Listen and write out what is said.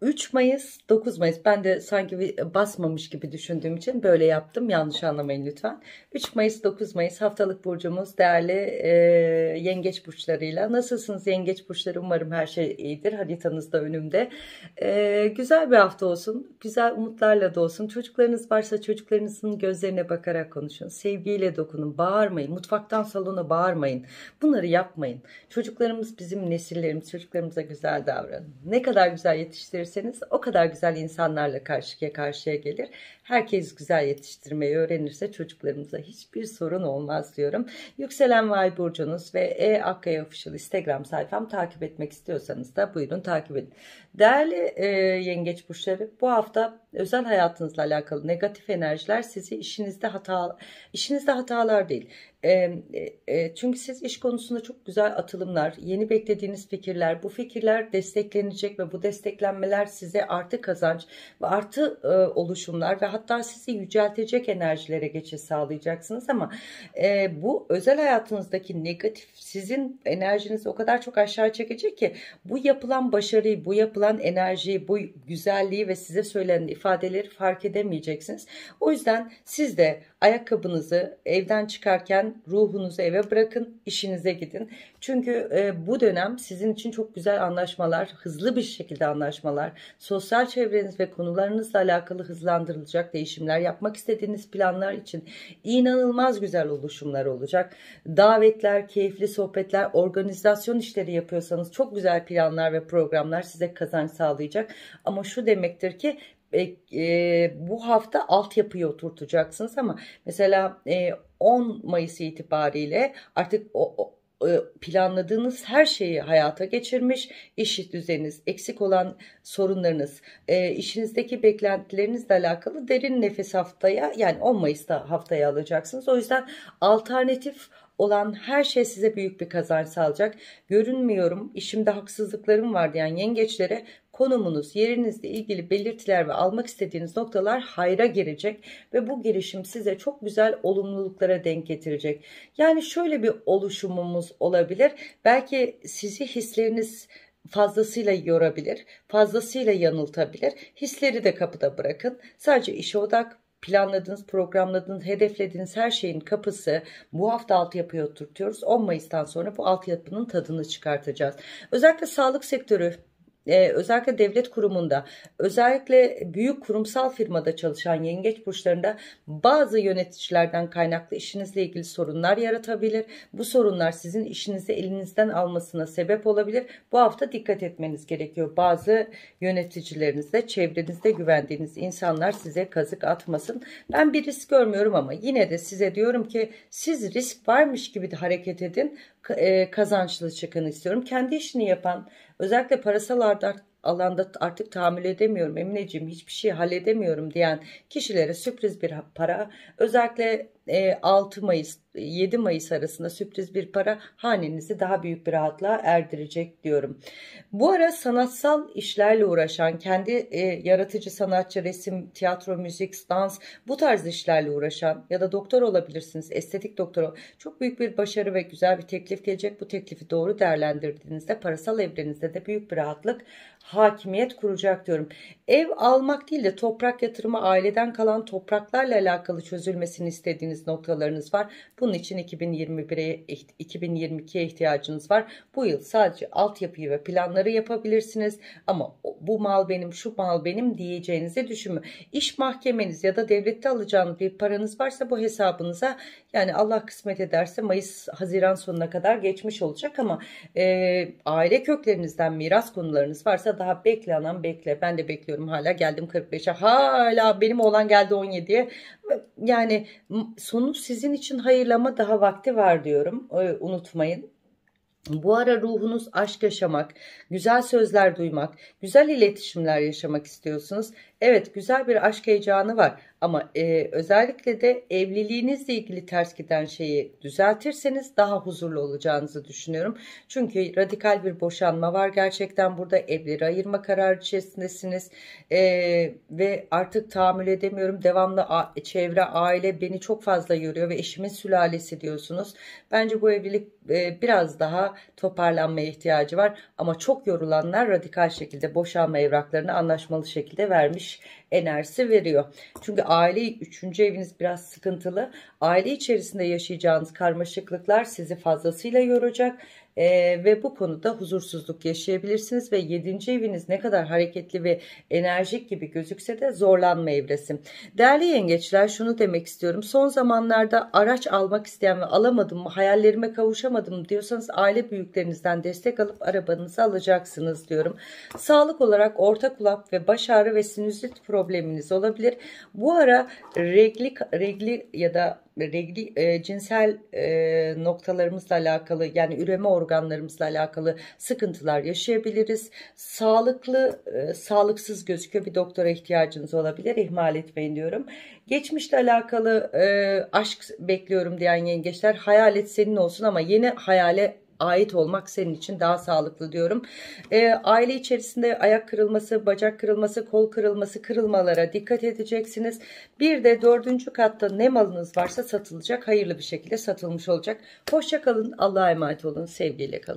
3 Mayıs 9 Mayıs ben de sanki basmamış gibi düşündüğüm için böyle yaptım yanlış anlamayın lütfen 3 Mayıs 9 Mayıs haftalık burcumuz değerli e, yengeç burçlarıyla nasılsınız yengeç burçları umarım her şey iyidir haritanız da önümde e, güzel bir hafta olsun güzel umutlarla da olsun çocuklarınız varsa çocuklarınızın gözlerine bakarak konuşun sevgiyle dokunun bağırmayın mutfaktan salona bağırmayın bunları yapmayın çocuklarımız bizim nesillerimiz çocuklarımıza güzel davranın ne kadar güzel yetiştirin verirseniz o kadar güzel insanlarla karşıya karşıya gelir. Herkes güzel yetiştirmeyi öğrenirse çocuklarımıza hiçbir sorun olmaz diyorum. Yükselen Vay Burcunuz ve E Akkaya Official Instagram sayfam takip etmek istiyorsanız da buyurun takip edin. Değerli e, yengeç burçları bu hafta özel hayatınızla alakalı negatif enerjiler sizi işinizde hata işinizde hatalar değil e, e, çünkü siz iş konusunda çok güzel atılımlar, yeni beklediğiniz fikirler, bu fikirler desteklenecek ve bu desteklenmeler size artı kazanç ve artı e, oluşumlar ve hatta sizi yüceltecek enerjilere geçiş sağlayacaksınız ama e, bu özel hayatınızdaki negatif sizin enerjinizi o kadar çok aşağı çekecek ki bu yapılan başarıyı, bu yapılan enerjiyi, bu güzelliği ve size söylenen ifadeleri fark edemeyeceksiniz. O yüzden siz de ayakkabınızı evden çıkarken lütfen ruhunuzu eve bırakın, işinize gidin. Çünkü e, bu dönem sizin için çok güzel anlaşmalar, hızlı bir şekilde anlaşmalar, sosyal çevreniz ve konularınızla alakalı hızlandırılacak değişimler, yapmak istediğiniz planlar için inanılmaz güzel oluşumlar olacak. Davetler, keyifli sohbetler, organizasyon işleri yapıyorsanız çok güzel planlar ve programlar size kazanç sağlayacak. Ama şu demektir ki e, e, bu hafta altyapıyı oturtacaksınız ama mesela e, 10 Mayıs itibariyle artık o, o e, planladığınız her şeyi hayata geçirmiş, iş düzeniniz, eksik olan sorunlarınız, e, işinizdeki beklentilerinizle alakalı derin nefes haftaya yani 10 Mayıs'ta haftaya alacaksınız. O yüzden alternatif olan her şey size büyük bir kazanç sağlayacak. Görünmüyorum, işimde haksızlıklarım var diyen yengeçlere konumunuz, yerinizle ilgili belirtiler ve almak istediğiniz noktalar hayra girecek ve bu gelişim size çok güzel olumluluklara denk getirecek. Yani şöyle bir oluşumumuz olabilir. Belki sizi hisleriniz fazlasıyla yorabilir, fazlasıyla yanıltabilir. Hisleri de kapıda bırakın. Sadece işe odak, planladığınız, programladığınız, hedeflediğiniz her şeyin kapısı bu hafta altyapıya oturtuyoruz. 10 Mayıs'tan sonra bu altyapının tadını çıkartacağız. Özellikle sağlık sektörü e, özellikle devlet kurumunda, özellikle büyük kurumsal firmada çalışan yengeç burçlarında bazı yöneticilerden kaynaklı işinizle ilgili sorunlar yaratabilir. Bu sorunlar sizin işinizi elinizden almasına sebep olabilir. Bu hafta dikkat etmeniz gerekiyor. Bazı yöneticilerinizde, çevrenizde güvendiğiniz insanlar size kazık atmasın. Ben bir risk görmüyorum ama yine de size diyorum ki siz risk varmış gibi de hareket edin. E, kazançlı çıkanı istiyorum. Kendi işini yapan özellikle parasal ardak alanda artık tahammül edemiyorum Emineciğim hiçbir şey halledemiyorum diyen kişilere sürpriz bir para özellikle 6 e, Mayıs 7 Mayıs arasında sürpriz bir para hanenizi daha büyük bir rahatlığa erdirecek diyorum. Bu ara sanatsal işlerle uğraşan kendi e, yaratıcı sanatçı resim, tiyatro, müzik, dans bu tarz işlerle uğraşan ya da doktor olabilirsiniz. Estetik doktoru çok büyük bir başarı ve güzel bir teklif gelecek. Bu teklifi doğru değerlendirdiğinizde parasal evrenizde de büyük bir rahatlık hakimiyet kuracak diyorum. Ev almak değil de toprak yatırımı aileden kalan topraklarla alakalı çözülmesini istediğiniz istediğiniz noktalarınız var. Bunun için 2021'e 2022'ye ihtiyacınız var. Bu yıl sadece altyapıyı ve planları yapabilirsiniz. Ama bu mal benim, şu mal benim diyeceğinizi düşünme. İş mahkemeniz ya da devlette alacağınız bir paranız varsa bu hesabınıza yani Allah kısmet ederse Mayıs, Haziran sonuna kadar geçmiş olacak ama e, aile köklerinizden miras konularınız varsa daha bekle anam bekle. Ben de bekliyorum hala geldim 45'e hala benim oğlan geldi 17'ye. Yani sonu sizin için hayırlama daha vakti var diyorum. Ee, unutmayın. Bu ara ruhunuz aşk yaşamak, güzel sözler duymak, güzel iletişimler yaşamak istiyorsunuz. Evet güzel bir aşk heyecanı var ama e, özellikle de evliliğinizle ilgili ters giden şeyi düzeltirseniz daha huzurlu olacağınızı düşünüyorum. Çünkü radikal bir boşanma var gerçekten burada evleri ayırma kararı içerisindesiniz e, ve artık tahammül edemiyorum devamlı çevre aile beni çok fazla yoruyor ve eşimin sülalesi diyorsunuz. Bence bu evlilik e, biraz daha toparlanmaya ihtiyacı var ama çok yorulanlar radikal şekilde boşanma evraklarını anlaşmalı şekilde vermiş enerjisi veriyor. Çünkü aile üçüncü eviniz biraz sıkıntılı. Aile içerisinde yaşayacağınız karmaşıklıklar sizi fazlasıyla yoracak e, ve bu konuda huzursuzluk yaşayabilirsiniz ve 7. eviniz ne kadar hareketli ve enerjik gibi gözükse de zorlanma evresi. Değerli yengeçler şunu demek istiyorum. Son zamanlarda araç almak isteyen ve alamadım mı hayallerime kavuşamadım diyorsanız aile büyüklerinizden destek alıp arabanızı alacaksınız diyorum. Sağlık olarak orta kulak ve baş ağrı ve sinüzit probleminiz olabilir. Bu ara regli, regli ya da regli, e, cinsel e, noktalarımızla alakalı yani üreme organlarımızla alakalı sıkıntılar yaşayabiliriz. Sağlıklı, e, sağlıksız gözüküyor bir doktora ihtiyacınız olabilir. İhmal etmeyin diyorum. Geçmişle alakalı e, aşk bekliyorum diyen yengeçler hayalet senin olsun ama yeni hayale ait olmak senin için daha sağlıklı diyorum. E, aile içerisinde ayak kırılması, bacak kırılması, kol kırılması, kırılmalara dikkat edeceksiniz. Bir de dördüncü katta ne malınız varsa satılacak. Hayırlı bir şekilde satılmış olacak. Hoşçakalın. Allah'a emanet olun. Sevgiyle kalın.